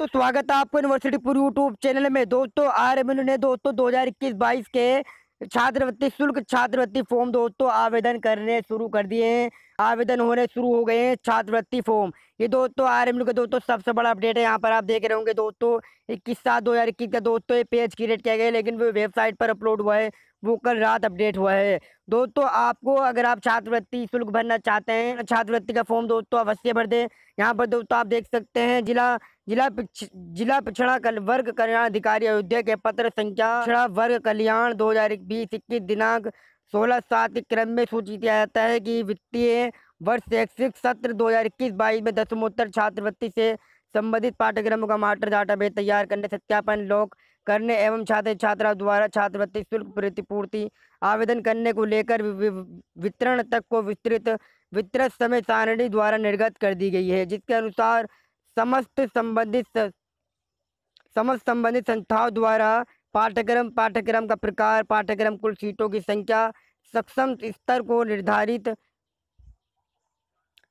दोस्तों स्वागत है आपको यूनिवर्सिटी पूरी यूट्यूब चैनल में दोस्तों आर एम ने दोस्तों दो हजार इक्कीस बाईस के छात्रवृत्ति शुल्क छात्रवृत्ति फॉर्म दोस्तों आवेदन करने शुरू कर दिए हैं आवेदन होने शुरू हो गए हैं छात्रवृत्ति फॉर्म ये दोस्तों आर एम का दोस्तों सबसे बड़ा अपडेट है यहाँ पर आप देख रहे होंगे दोस्तों इक्कीस सात दो हजार इक्कीस का दोस्तों ये पेज क्रिएट किया गया है लेकिन वो वेबसाइट पर अपलोड हुआ है वो कल रात अपडेट हुआ है दोस्तों आपको अगर आप छात्रवृत्ति शुल्क भरना चाहते हैं तो छात्रवृत्ति का फॉर्म दोस्तों अवश्य भर दें यहाँ पर दोस्तों आप देख सकते हैं जिला जिला पिछ, जिला पिछड़ा कल वर्ग कल्याण अधिकारी अयोध्या के पत्र संख्या पिछड़ा वर्ग कल्याण दो हजार बीस इक्कीस दिनांक सोलह सात क्रम में सूचित किया जाता है कि वित्तीय वर्ष शैक्षिक सत्र दो हजार इक्कीस बाईस में दसमोत्तर छात्रवृत्ति से संबंधित पाठ्यक्रमों का मास्टर डाटाबेस तैयार करने सत्यापन लोक करने एवं छात्र छात्रा द्वारा छात्रवृत्ति शुल्क प्रतिपूर्ति आवेदन करने को लेकर वितरण तक को विस्तृत वितरित समय सारणी द्वारा निर्गत कर दी गई है जिसके अनुसार समस्त संबंधित समस्त संबंधित संस्थाओं द्वारा पाठ्यक्रम पाठ्यक्रम का प्रकार पाठ्यक्रम कुल सीटों की संख्या सक्षम स्तर को निर्धारित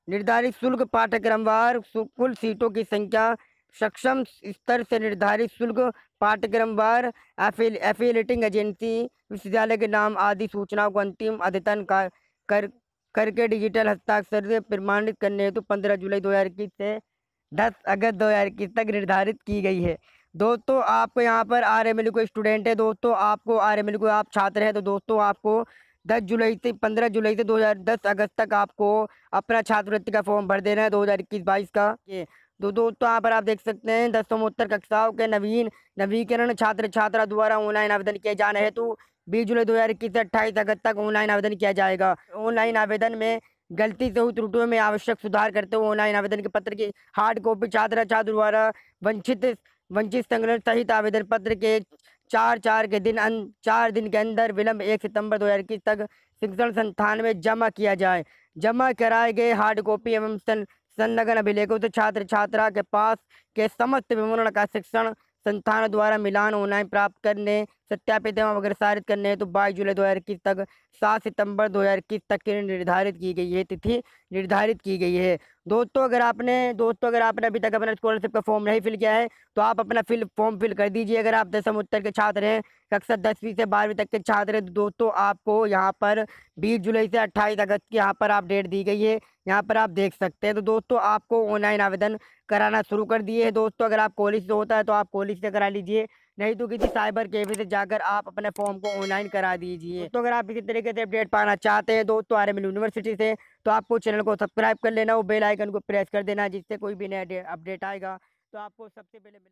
निर्धारित शुल्क पाठ्यक्रमवार कुल सीटों की संख्या सक्षम स्तर से निर्धारित शुल्क पाठ्यक्रमवार एफिलेटिंग एजेंसी विश्वविद्यालय के नाम आदि सूचनाओं को अंतिम अद्यतन का कर करके डिजिटल हस्ताक्षर से प्रमाणित करने हेतु पंद्रह जुलाई दो हज़ार इक्कीस से दस अगस्त दो हज़ार इक्कीस तक निर्धारित की गई है दोस्तों आपको यहाँ पर आर एम एल को स्टूडेंट है दोस्तों आपको आर एम एल को आप छात्र हैं तो दोस्तों आपको दस जुलाई से पंद्रह जुलाई से दो हज़ार दस अगस्त तक आपको अपना छात्रवृत्ति का फॉर्म भर देना है दो हज़ार इक्कीस बाईस का तो दोस्तों यहाँ पर आप देख सकते हैं दसमोत्तर कक्षाओं के नवीन नवीकरण छात्र छात्रा द्वारा ऑनलाइन आवेदन किया जाना है तो बीस जुलाई दो हज़ार इक्कीस से अट्ठाईस अगस्त तक ऑनलाइन आवेदन किया जाएगा ऑनलाइन आवेदन में गलती से हुई त्रुटियों में आवश्यक सुधार करते हुए ऑनलाइन आवेदन के पत्र की हार्ड कॉपी छात्र छात्र द्वारा वंचित वंचित संगठन सहित आवेदन पत्र के चार चार के दिन अन, अं, चार दिन के अंदर विलंब एक सितंबर दो हज़ार इक्कीस तक शिक्षण संस्थान में जमा किया जाए जमा कराए गए हार्ड कॉपी एवं संलग्न अभिलेखों से छात्र छात्रा के पास के समस्त विवरण का शिक्षण संस्थानों द्वारा मिलान ऑनलाइन प्राप्त करने सत्यापित एवं अग्रसारित करने तो बाईस जुलाई दो हज़ार इक्कीस तक सात सितंबर दो हज़ार इक्कीस तक के लिए निर्धारित की गई है तिथि निर्धारित की गई है दोस्तों अगर आपने दोस्तों अगर आपने अभी तक अपना स्कॉलरशिप का फॉर्म नहीं फिल किया है तो आप अपना फिल फॉर्म फिल कर दीजिए अगर आप दसम उत्तर के छात्र हैं कक्षा दसवीं से बारहवीं तक के छात्र हैं तो दोस्तों आपको यहाँ पर बीस जुलाई से अट्ठाईस अगस्त की यहाँ पर आप डेट दी गई है यहाँ पर आप देख सकते हैं तो दोस्तों आपको ऑनलाइन आवेदन कराना शुरू कर दिए है दोस्तों अगर आप कॉलेज से होता है तो आप कॉलेज से करा लीजिए नहीं तो किसी साइबर कैफे से जाकर आप अपने फॉर्म को ऑनलाइन करा दीजिए तो अगर आप इसी तरीके से अपडेट पाना चाहते हैं दोस्तों आर यूनिवर्सिटी से तो आपको चैनल को सब्सक्राइब कर लेना और बेल आइकन को प्रेस कर देना जिससे कोई भी नया अपडेट आएगा तो आपको सबसे पहले